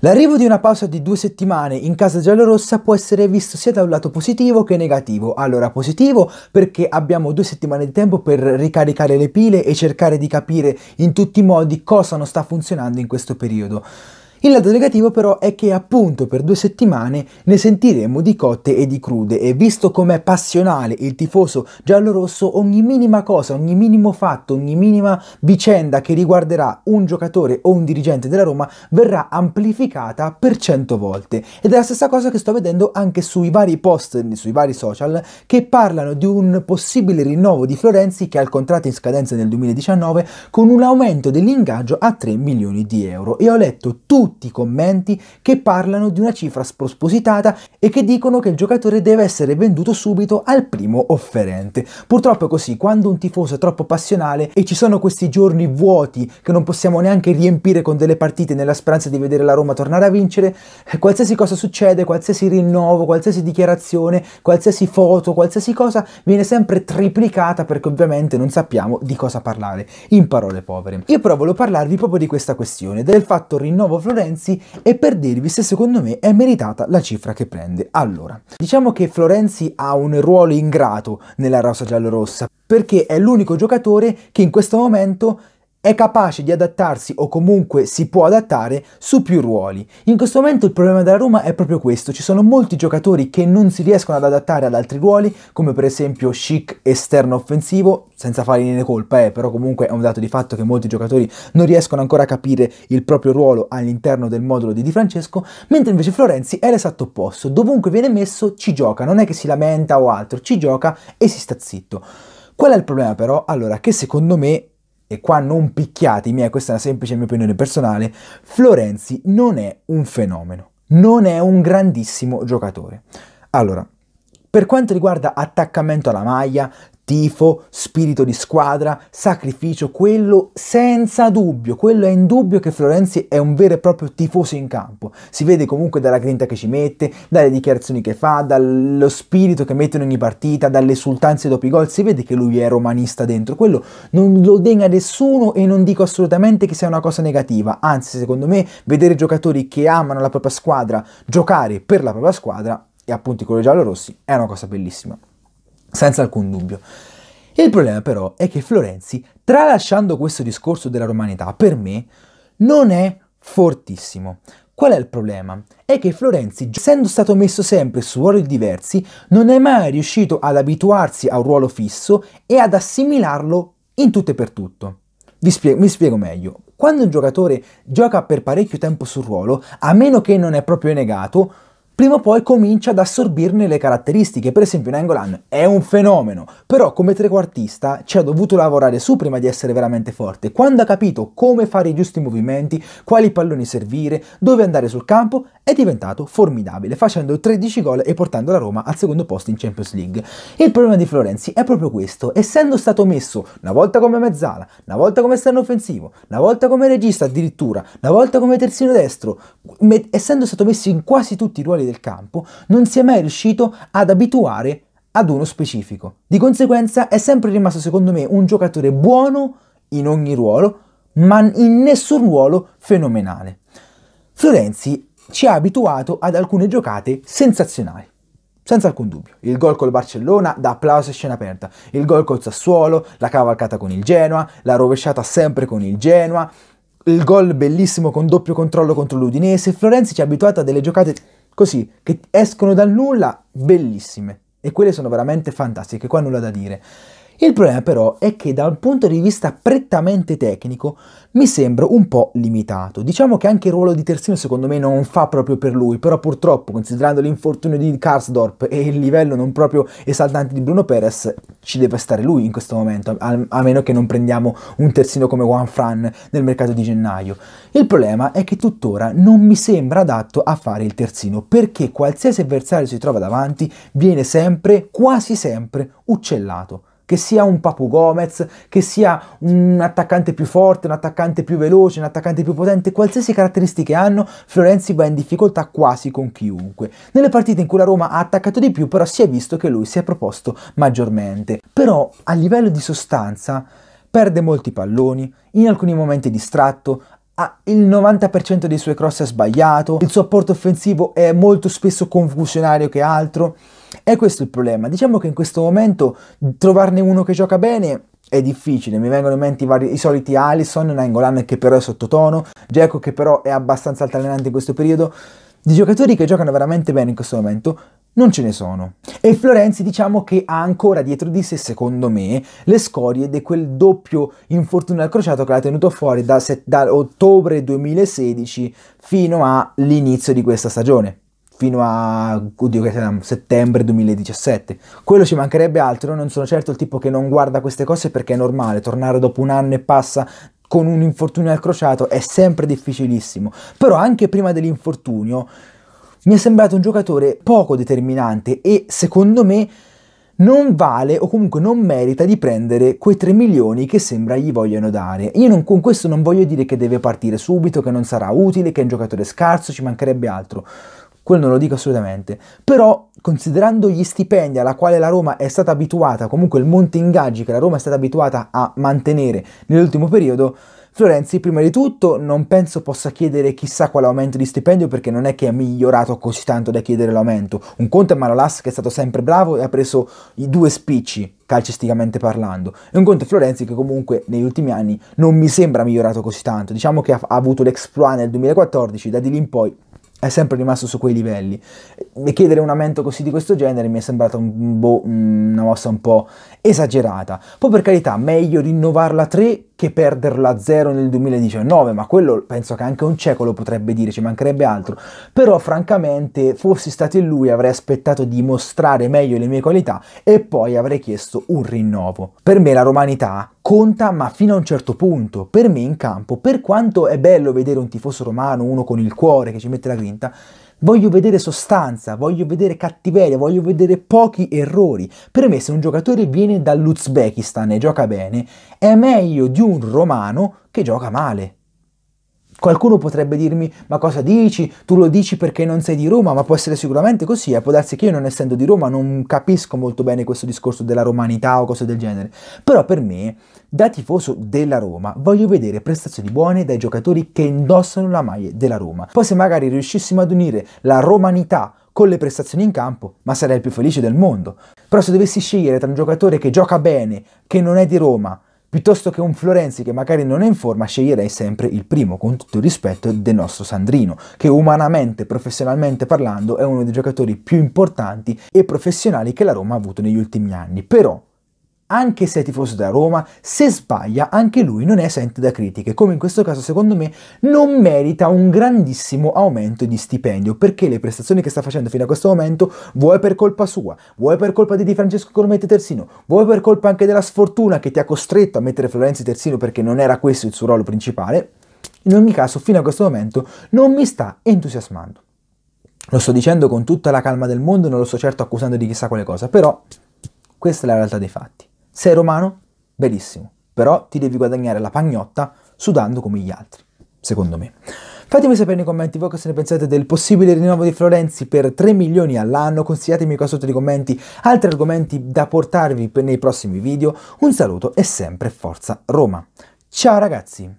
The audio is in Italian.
L'arrivo di una pausa di due settimane in casa giallorossa può essere visto sia da un lato positivo che negativo. Allora positivo perché abbiamo due settimane di tempo per ricaricare le pile e cercare di capire in tutti i modi cosa non sta funzionando in questo periodo. Il lato negativo però è che appunto per due settimane ne sentiremo di cotte e di crude e visto com'è passionale il tifoso giallorosso ogni minima cosa, ogni minimo fatto, ogni minima vicenda che riguarderà un giocatore o un dirigente della Roma verrà amplificata per cento volte ed è la stessa cosa che sto vedendo anche sui vari post, sui vari social che parlano di un possibile rinnovo di Florenzi che ha il contratto in scadenza nel 2019 con un aumento dell'ingaggio a 3 milioni di euro e ho letto tutto tutti i commenti che parlano di una cifra spropositata e che dicono che il giocatore deve essere venduto subito al primo offerente. Purtroppo è così, quando un tifoso è troppo passionale e ci sono questi giorni vuoti che non possiamo neanche riempire con delle partite nella speranza di vedere la Roma tornare a vincere, eh, qualsiasi cosa succede, qualsiasi rinnovo, qualsiasi dichiarazione, qualsiasi foto, qualsiasi cosa viene sempre triplicata perché ovviamente non sappiamo di cosa parlare, in parole povere. Io però volevo parlarvi proprio di questa questione, del fatto rinnovo Florentino Florenzi e per dirvi se secondo me è meritata la cifra che prende. Allora, diciamo che Florenzi ha un ruolo ingrato nella rosa giallorossa perché è l'unico giocatore che in questo momento è capace di adattarsi o comunque si può adattare su più ruoli. In questo momento il problema della Roma è proprio questo, ci sono molti giocatori che non si riescono ad adattare ad altri ruoli, come per esempio Chic esterno offensivo, senza fargli né colpa, eh, però comunque è un dato di fatto che molti giocatori non riescono ancora a capire il proprio ruolo all'interno del modulo di Di Francesco, mentre invece Florenzi è l'esatto opposto, dovunque viene messo ci gioca, non è che si lamenta o altro, ci gioca e si sta zitto. Qual è il problema però? Allora, che secondo me e qua non picchiatemi, questa è una semplice mia opinione personale, Florenzi non è un fenomeno, non è un grandissimo giocatore. Allora, per quanto riguarda attaccamento alla maglia, tifo, spirito di squadra, sacrificio, quello senza dubbio, quello è in dubbio che Florenzi è un vero e proprio tifoso in campo. Si vede comunque dalla grinta che ci mette, dalle dichiarazioni che fa, dallo spirito che mette in ogni partita, dalle esultanze dopo i gol, si vede che lui è romanista dentro, quello non lo degna nessuno e non dico assolutamente che sia una cosa negativa, anzi secondo me vedere giocatori che amano la propria squadra giocare per la propria squadra e appunto con i colori giallo-rossi è una cosa bellissima senza alcun dubbio. Il problema però è che Florenzi, tralasciando questo discorso della romanità, per me non è fortissimo. Qual è il problema? È che Florenzi, essendo stato messo sempre su ruoli diversi, non è mai riuscito ad abituarsi a un ruolo fisso e ad assimilarlo in tutto e per tutto. Vi spiego, mi spiego meglio. Quando un giocatore gioca per parecchio tempo sul ruolo, a meno che non è proprio negato, prima o poi comincia ad assorbirne le caratteristiche. Per esempio Nangolan è un fenomeno, però come trequartista ci ha dovuto lavorare su prima di essere veramente forte. Quando ha capito come fare i giusti movimenti, quali palloni servire, dove andare sul campo, è diventato formidabile, facendo 13 gol e portando la Roma al secondo posto in Champions League. Il problema di Florenzi è proprio questo, essendo stato messo una volta come mezzala, una volta come esterno offensivo, una volta come regista addirittura, una volta come terzino destro, essendo stato messo in quasi tutti i ruoli del campo, non si è mai riuscito ad abituare ad uno specifico. Di conseguenza è sempre rimasto secondo me un giocatore buono in ogni ruolo, ma in nessun ruolo fenomenale. Florenzi ci ha abituato ad alcune giocate sensazionali. Senza alcun dubbio, il gol col Barcellona da applauso e scena aperta, il gol col Sassuolo, la cavalcata con il Genoa, la rovesciata sempre con il Genoa, il gol bellissimo con doppio controllo contro l'Udinese, Florenzi ci ha abituato a delle giocate così, che escono dal nulla, bellissime. E quelle sono veramente fantastiche, qua nulla da dire. Il problema però è che da un punto di vista prettamente tecnico mi sembra un po' limitato. Diciamo che anche il ruolo di terzino secondo me non fa proprio per lui, però purtroppo considerando l'infortunio di Karsdorp e il livello non proprio esaltante di Bruno Perez ci deve stare lui in questo momento, a meno che non prendiamo un terzino come Juan Fran nel mercato di gennaio. Il problema è che tuttora non mi sembra adatto a fare il terzino perché qualsiasi avversario si trova davanti viene sempre, quasi sempre, uccellato che sia un Papu Gomez, che sia un attaccante più forte, un attaccante più veloce, un attaccante più potente, qualsiasi caratteristiche hanno, Florenzi va in difficoltà quasi con chiunque. Nelle partite in cui la Roma ha attaccato di più, però si è visto che lui si è proposto maggiormente. Però a livello di sostanza perde molti palloni, in alcuni momenti è distratto, ha il 90% dei suoi cross è sbagliato, il suo apporto offensivo è molto spesso confusionario che altro. E questo è il problema. Diciamo che in questo momento trovarne uno che gioca bene è difficile, mi vengono in mente i, vari, i soliti Allison, Nangolan che però è sottotono, Jacob che però è abbastanza altalenante in questo periodo, di giocatori che giocano veramente bene in questo momento, non ce ne sono. E Florenzi diciamo che ha ancora dietro di sé, secondo me, le scorie di quel doppio infortunio al crociato che l'ha tenuto fuori da, set- da ottobre 2016 fino all'inizio di questa stagione fino a oddio, settembre 2017. Quello ci mancherebbe altro, non sono certo il tipo che non guarda queste cose perché è normale, tornare dopo un anno e passa con un infortunio al crociato è sempre difficilissimo, però anche prima dell'infortunio mi è sembrato un giocatore poco determinante e secondo me non vale o comunque non merita di prendere quei 3 milioni che sembra gli vogliono dare. Io non, con questo non voglio dire che deve partire subito, che non sarà utile, che è un giocatore scarso, ci mancherebbe altro. Quello non lo dico assolutamente. Però, considerando gli stipendi alla quale la Roma è stata abituata, comunque il monte ingaggi che la Roma è stata abituata a mantenere nell'ultimo periodo, Florenzi, prima di tutto, non penso possa chiedere chissà quale aumento di stipendio perché non è che è migliorato così tanto da chiedere l'aumento. Un conto è Manolas che è stato sempre bravo e ha preso i due spicci, calcisticamente parlando. E un conto è Florenzi che comunque negli ultimi anni non mi sembra migliorato così tanto. Diciamo che ha, avuto l'exploit nel 2014, da di lì in poi è sempre rimasto su quei livelli. E chiedere un aumento così di questo genere mi è sembrata un, boh, una mossa un po' esagerata. Poi per carità, meglio rinnovarla a 3 che perderlo a zero nel 2019, ma quello penso che anche un cieco lo potrebbe dire, ci mancherebbe altro. Però francamente, fossi stato in lui, avrei aspettato di mostrare meglio le mie qualità e poi avrei chiesto un rinnovo. Per me la romanità conta, ma fino a un certo punto. Per me in campo, per quanto è bello vedere un tifoso romano, uno con il cuore che ci mette la grinta, Voglio vedere sostanza, voglio vedere cattiveria, voglio vedere pochi errori. Per me se un giocatore viene dall'Uzbekistan e gioca bene, è meglio di un romano che gioca male. Qualcuno potrebbe dirmi, ma cosa dici? Tu lo dici perché non sei di Roma, ma può essere sicuramente così, eh? può darsi che io non essendo di Roma non capisco molto bene questo discorso della romanità o cose del genere. Però per me, da tifoso della Roma, voglio vedere prestazioni buone dai giocatori che indossano la maglia della Roma. Poi se magari riuscissimo ad unire la romanità con le prestazioni in campo, ma sarei il più felice del mondo. Però se dovessi scegliere tra un giocatore che gioca bene, che non è di Roma, Piuttosto che un Florenzi che magari non è in forma, sceglierei sempre il primo, con tutto il rispetto del nostro Sandrino, che umanamente, professionalmente parlando, è uno dei giocatori più importanti e professionali che la Roma ha avuto negli ultimi anni. Però anche se è tifoso da Roma, se sbaglia anche lui non è esente da critiche, come in questo caso secondo me non merita un grandissimo aumento di stipendio, perché le prestazioni che sta facendo fino a questo momento, vuoi per colpa sua, vuoi per colpa di Di Francesco Colometti Terzino, vuoi per colpa anche della sfortuna che ti ha costretto a mettere Florenzi Terzino perché non era questo il suo ruolo principale, in ogni caso fino a questo momento non mi sta entusiasmando. Lo sto dicendo con tutta la calma del mondo, non lo sto certo accusando di chissà quale cosa, però questa è la realtà dei fatti. Sei romano? Benissimo, però ti devi guadagnare la pagnotta sudando come gli altri, secondo me. Fatemi sapere nei commenti voi cosa ne pensate del possibile rinnovo di Florenzi per 3 milioni all'anno, consigliatemi qua sotto nei commenti altri argomenti da portarvi nei prossimi video, un saluto e sempre forza Roma. Ciao ragazzi!